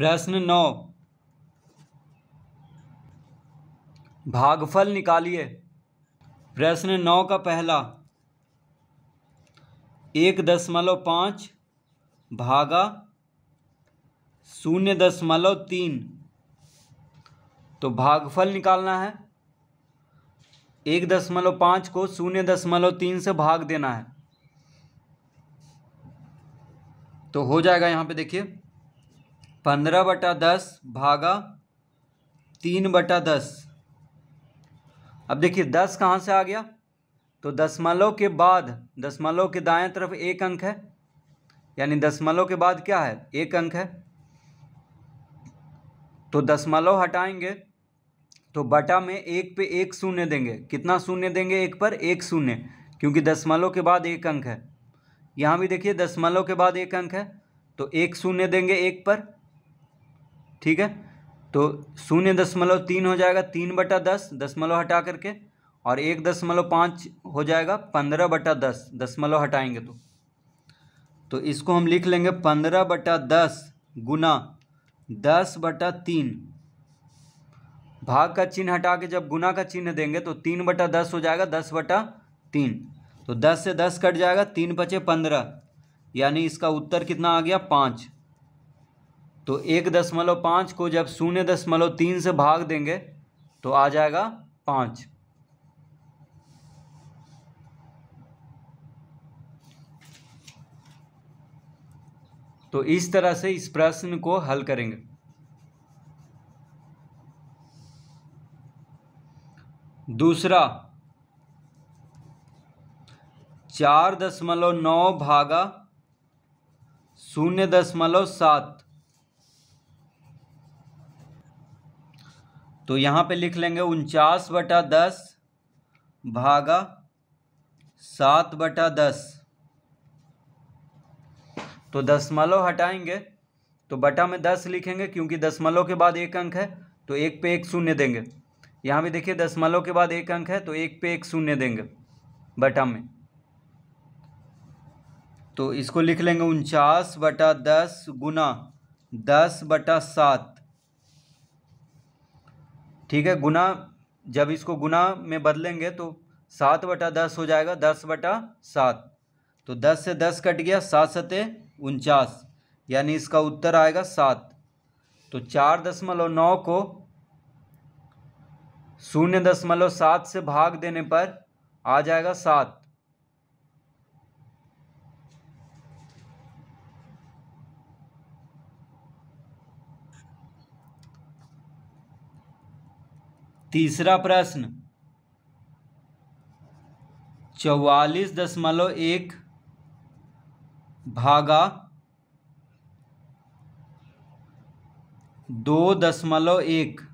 प्रश्न नौ भागफल निकालिए प्रश्न नौ का पहला एक दशमलव पाँच भागा शून्य दशमलव तीन तो भागफल निकालना है एक दशमलव पाँच को शून्य दशमलव तीन से भाग देना है तो हो जाएगा यहाँ पे देखिए पंद्रह बटा दस भागा तीन बटा दस अब देखिए दस कहाँ से आ गया तो दसमलव के बाद दसमलव के दाएं तरफ एक अंक है यानी दसमलव के बाद क्या है एक अंक है तो दसमलव हटाएंगे तो बटा में एक पे एक शून्य देंगे कितना शून्य देंगे एक पर एक शून्य क्योंकि दसमलव के बाद एक अंक है यहाँ भी देखिए दसमलव के बाद एक अंक है तो एक शून्य देंगे एक पर ठीक है तो शून्य दशमलव तीन हो जाएगा तीन बटा दस दशमलव हटा करके और एक दशमलव पाँच हो जाएगा पंद्रह बटा दस दशमलव हटाएंगे तो तो इसको हम लिख लेंगे पंद्रह बटा दस गुना दस बटा तीन भाग का चिन्ह हटा के जब गुना का चिन्ह देंगे तो तीन बटा दस हो जाएगा दस बटा तीन तो दस से दस कट जाएगा तीन पचे पंद्रह यानी इसका उत्तर कितना आ गया पाँच तो एक दशमलव पाँच को जब शून्य दशमलव तीन से भाग देंगे तो आ जाएगा पाँच तो इस तरह से इस प्रश्न को हल करेंगे दूसरा चार दशमलव नौ भागा शून्य दशमलव सात तो यहाँ पे लिख लेंगे उनचास बटा दस भागा सात बटा दस तो दसमलव हटाएंगे तो बटा में दस लिखेंगे क्योंकि दसमलव के बाद एक अंक है तो एक पे एक शून्य देंगे यहाँ भी देखिए दसमलव के बाद एक अंक है तो एक पे एक शून्य देंगे बटा में तो इसको लिख लेंगे उनचास बटा दस गुना दस बटा सात ठीक है गुना जब इसको गुना में बदलेंगे तो सात बटा दस हो जाएगा दस बटा सात तो दस से दस कट गया सात सते उनचास यानी इसका उत्तर आएगा सात तो चार दशमलव नौ को शून्य दशमलव सात से भाग देने पर आ जाएगा सात तीसरा प्रश्न चौवालीस दशमलव एक भागा दो दशमलव एक तो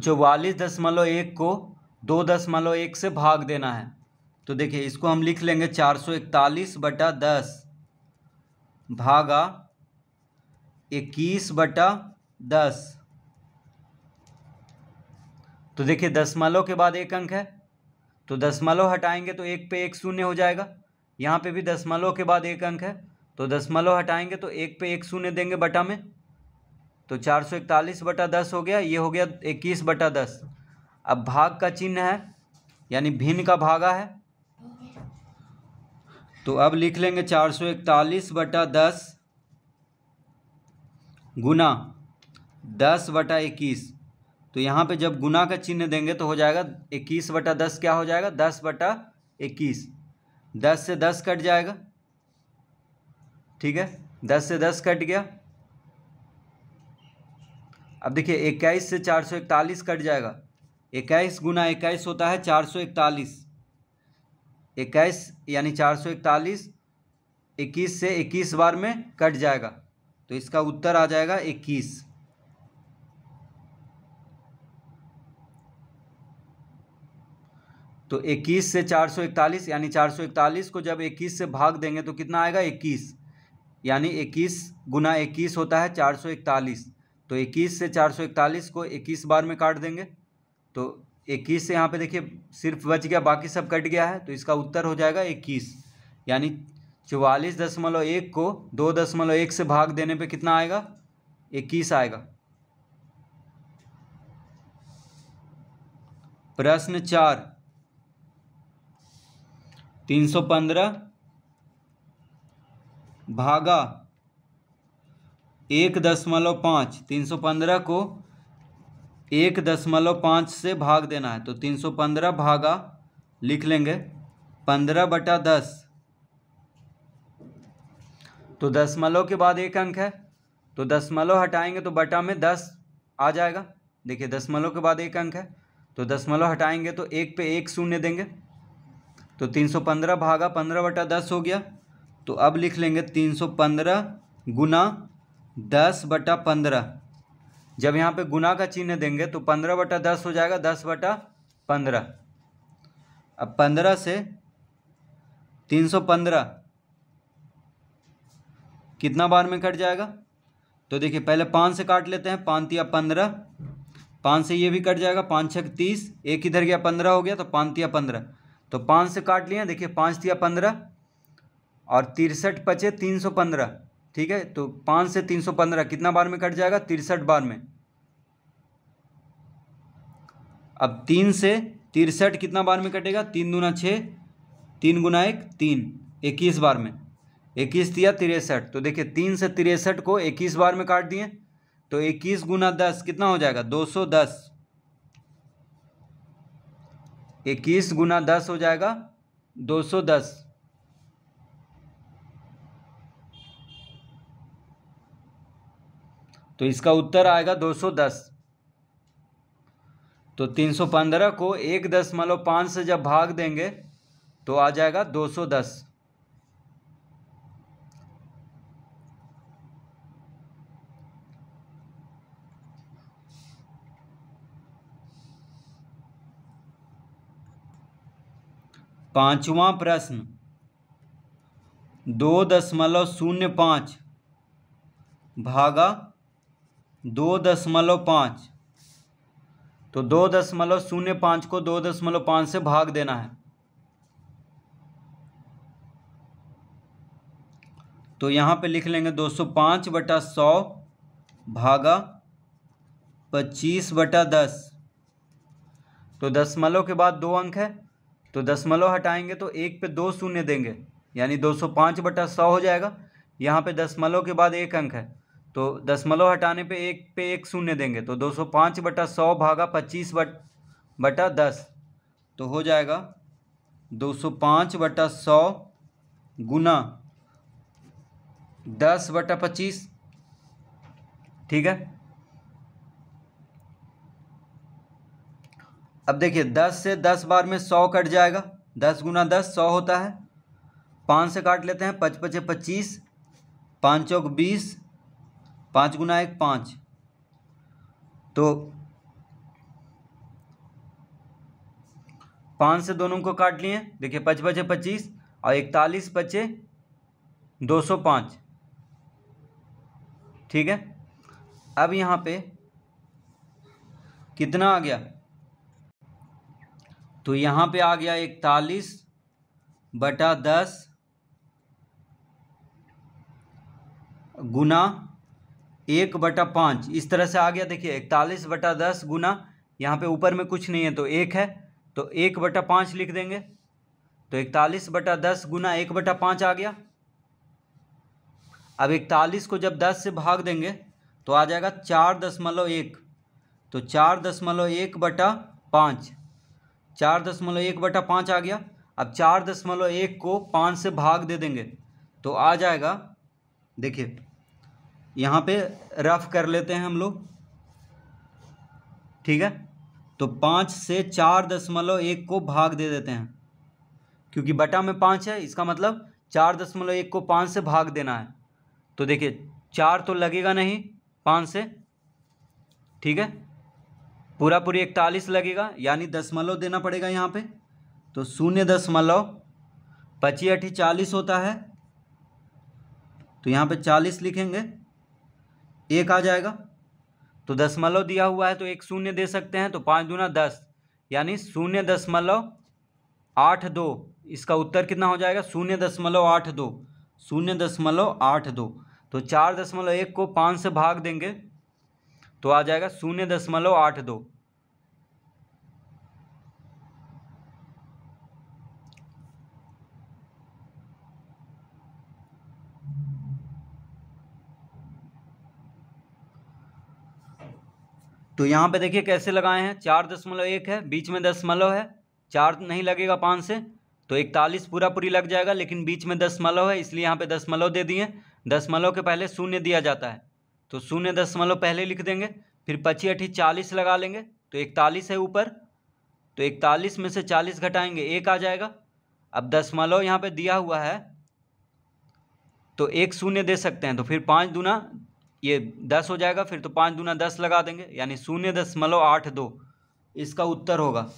चौवालीस दशमलव एक को दो दशमलव एक से भाग देना है तो देखिए इसको हम लिख लेंगे चार सौ इकतालीस बटा दस भागा इक्कीस बटा दस तो देखिए दसमलव के बाद एक अंक है तो दसमलव हटाएंगे तो एक पे एक शून्य हो जाएगा यहाँ पे भी दसमलव के बाद एक अंक है तो दसमलव हटाएंगे तो एक पे एक शून्य देंगे बटा में तो चार सौ इकतालीस बटा दस हो गया ये हो गया इक्कीस बटा दस अब भाग का चिन्ह है यानी भिन्न का भागा है तो अब लिख लेंगे चार सौ इकतालीस बटा दस गुना दस वटा इक्कीस तो यहाँ पे जब गुना का चिन्ह देंगे तो हो जाएगा इक्कीस वटा दस क्या हो जाएगा दस वटा इक्कीस दस से दस कट जाएगा ठीक है दस से दस कट गया अब देखिए इक्कीस से चार सौ इकतालीस कट जाएगा इक्कीस गुना इक्कीस होता है चार सौ इकतालीस इक्कीस यानी चार सौ इकतालीस इक्कीस से इक्कीस बार में कट जाएगा तो इसका उत्तर आ जाएगा इक्कीस तो 21 से 441 यानी 441 को जब 21 से भाग देंगे तो कितना आएगा 21 यानी 21 गुना 21 होता है 441 तो 21 से 441 को 21 बार में काट देंगे तो 21 से यहाँ पे देखिए सिर्फ बच गया बाकी सब कट गया है तो इसका उत्तर हो जाएगा 21 यानी चौवालीस दशमलव एक को दो दशमलव एक से भाग देने पे कितना आएगा इक्कीस आएगा प्रश्न चार तीन सौ पंद्रह भागा एक दशमलव पाँच तीन सौ पंद्रह को एक दशमलव पाँच से भाग देना है तो तीन सौ पंद्रह भागा लिख लेंगे पंद्रह बटा दस तो दसमलव के बाद एक अंक है तो दसमलव हटाएंगे तो बटा में दस आ जाएगा देखिए दसमलव के बाद एक अंक है तो दसमलव हटाएंगे तो एक पे एक शून्य देंगे तो तीन सौ पंद्रह भागा पंद्रह बटा दस हो गया तो अब लिख लेंगे तीन सौ पंद्रह गुना दस बटा पंद्रह जब यहाँ पे गुना का चिन्ह देंगे तो पंद्रह बटा दस हो जाएगा दस बटा पंद्रह अब पंद्रह से तीन सौ पंद्रह कितना बार में कट जाएगा तो देखिए पहले पाँच से काट लेते हैं पाँच या पंद्रह पाँच से ये भी कट जाएगा पाँच छः तीस एक इधर गया पंद्रह हो गया तो पाँच या पंद्रह तो पाँच से काट लिए देखिए पाँच या पंद्रह और तिरसठ पचे तीन सौ पंद्रह ठीक है तो पाँच से तीन सौ पंद्रह कितना बार में कट जाएगा तिरसठ बार में अब तीन से तिरसठ कितना बार में कटेगा तीन दूना छः तीन गुना एक तीन इक्कीस बार में इक्कीस दिया तिरसठ तो देखिए तीन से तिरसठ को इक्कीस बार में काट दिए तो इक्कीस गुना दस कितना हो जाएगा दो सौ दस इक्कीस गुना दस हो जाएगा दो सौ दस तो इसका उत्तर आएगा दो सौ दस तो तीन सौ पंद्रह को एक दशमलव पाँच से जब भाग देंगे तो आ जाएगा दो सौ दस पांचवा प्रश्न दो दशमलव शून्य पाँच भागा दो दशमलव पाँच तो दो दशमलव शून्य पाँच को दो दशमलव पाँच से भाग देना है तो यहाँ पे लिख लेंगे दो सौ पाँच बटा सौ भागा पच्चीस बटा दस तो दशमलव के बाद दो अंक है तो दशमलव हटाएंगे तो एक पे दो शून्य देंगे यानी दो सौ पाँच बटा सौ हो जाएगा यहाँ पे दशमलव के बाद एक अंक है तो दशमलव हटाने पे एक पे एक शून्य देंगे तो दो सौ पाँच बटा सौ भागा पच्चीस बट बटा दस तो हो जाएगा दो सौ पाँच बटा सौ गुना दस बटा पच्चीस ठीक है अब देखिए दस से दस बार में सौ कट जाएगा दस गुना दस सौ होता है पाँच से काट लेते हैं पच पचे पच्चीस पाँच चौक बीस पाँच गुना एक पाँच तो पाँच से दोनों को काट लिए देखिए पच पचे पच्चीस और इकतालीस पचे दो सौ पाँच ठीक है अब यहाँ पे कितना आ गया तो यहाँ पे आ गया इकतालीस बटा दस गुना एक बटा पाँच इस तरह से आ गया देखिए इकतालीस बटा दस गुना यहाँ पे ऊपर में कुछ नहीं है तो एक है तो एक बटा पाँच लिख देंगे तो इकतालीस बटा दस गुना एक बटा पाँच आ गया अब इकतालीस को जब दस से भाग देंगे तो आ जाएगा चार दशमलव एक तो चार दशमलव एक बटा पाँच चार दशमलव एक बटा पाँच आ गया अब चार दशमलव एक को पाँच से भाग दे देंगे तो आ जाएगा देखिए यहाँ पे रफ कर लेते हैं हम लोग ठीक है तो पाँच से चार दशमलव एक को भाग दे देते हैं क्योंकि बटा में पाँच है इसका मतलब चार दशमलव एक को पाँच से भाग देना है तो देखिए चार तो लगेगा नहीं पाँच से ठीक है पूरा पूरी इकतालीस लगेगा यानी दशमलव देना पड़ेगा यहाँ पे तो शून्य दशमलव पची अठी चालीस होता है तो यहाँ पे चालीस लिखेंगे एक आ जाएगा तो दशमलव दिया हुआ है तो एक शून्य दे सकते हैं तो पाँच दूना दस यानी शून्य दशमलव आठ दो इसका उत्तर कितना हो जाएगा शून्य दशमलव आठ दो शून्य दशमलव आठ दो तो चार दशमलव एक को पाँच से भाग देंगे तो आ जाएगा शून्य दशमलव आठ दो तो यहाँ पे देखिए कैसे लगाए हैं चार दशमलव एक है बीच में दशमलव है चार नहीं लगेगा पाँच से तो इकतालीस पूरा पूरी लग जाएगा लेकिन बीच में दशमलव है इसलिए यहाँ पे दशमलव दे दिए दशमलव के पहले शून्य दिया जाता है तो शून्य दशमलव पहले लिख देंगे फिर पच्चीस अठी चालीस लगा लेंगे तो इकतालीस है ऊपर तो इकतालीस में से चालीस घटाएंगे एक आ जाएगा अब दशमलव यहाँ पर दिया हुआ है तो एक शून्य दे सकते हैं तो फिर पाँच दूना ये दस हो जाएगा फिर तो पाँच दूना दस लगा देंगे यानी शून्य दशमलव आठ दो इसका उत्तर होगा